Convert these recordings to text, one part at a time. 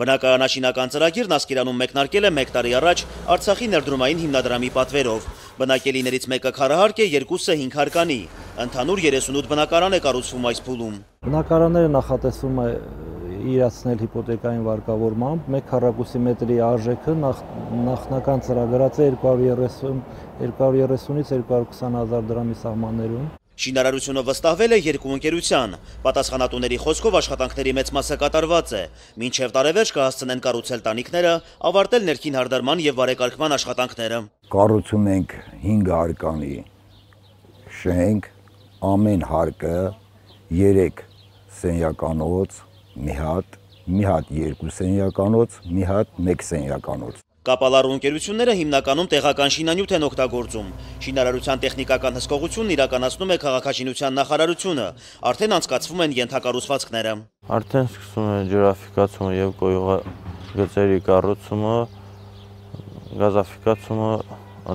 Բնակարանաշինական ծրագիրն Ասկերանում մեկնարկել է 1 տարի առաջ Արցախի ներդրումային հիմնադրամի պատվերով։ Բնակելիներից մեկը քարահարկ է, երկուսը 5 հարկանի։ Ընդհանուր 38 բնակարան է կառուցվում այս փուլում։ Բնակարանները նախատեսվում է իրացնել հիպոթեկային վարկավորմամբ, 1 քառակուսի մետրի արժեքը նախ, նախնական ծրագրած է 230 230-ից 220 հազար դրամի սահմաններում։ Շինարարությունը վստահվել է երկու ընկերության, պատասխանատուների խոսքով աշխատանքների մեծ մասը կատարված է, մինչև տարևերջ կհասցնեն կարուցել տանիքները, ավարտել ներքին հարդարման և վարեկարգման աշխատանքները։ Կարուցում ենք հինգ հարկանի շենք, ամեն հարկը երեք սենյականոց, մի հատ, մի հատ երկու սենյականոց, մի հատ մեկ սենյականոց։ Կապալարու ընկերությունները հիմնականում տեղական շինանյութ են օգտագործում։ Շինարարության տեխնիկական հսկողությունն իրականացնում է քաղաքաշինության նախարարությունը, արդեն անցկացվում են ենթակառուցվածքները։ Արդեն սկսում է ջրաֆիկացումը եւ գյուղգծերի կառուցումը, գազաֆիկացումը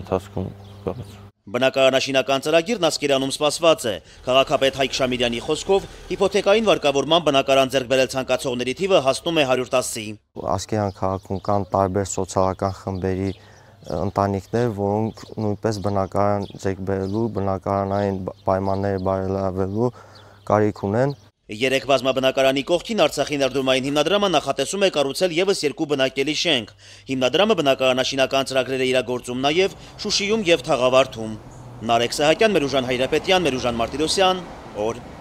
ընթացքում կառուցում։ Բնակարանաշինական ծրագիրն ասկերանում սպասված է։ Կաղաքապետ Հայք շամիրյանի խոսքով հիպոթեկային վարկավորման բնակարան ձերկ բերել ծանկացողների թիվը հասնում է 110-ի։ Ասկերան կաղաքում կան տարբեր սոցալական խմբերի ընտանիքներ, որոնք նույնպես բնակարան ձերկ բերելու, բնակարանային պայմանները բարելավելու կարիք ունեն, Երեք բազմաբնակարանի կողքին Արցախի ներդրումային հիմնադրամը նախատեսում է կառուցել եւս երկու բնակելի շենք։ Հիմնադրամը բնակարանաշինական ծրագրեր է իրագործում նաեւ Շուշիում եւ Թաղավարդում։ Նարեկ Սահակյան, Մերուժան Հայրապետյան, Մերուժան Մարտիրոսյան, օր 1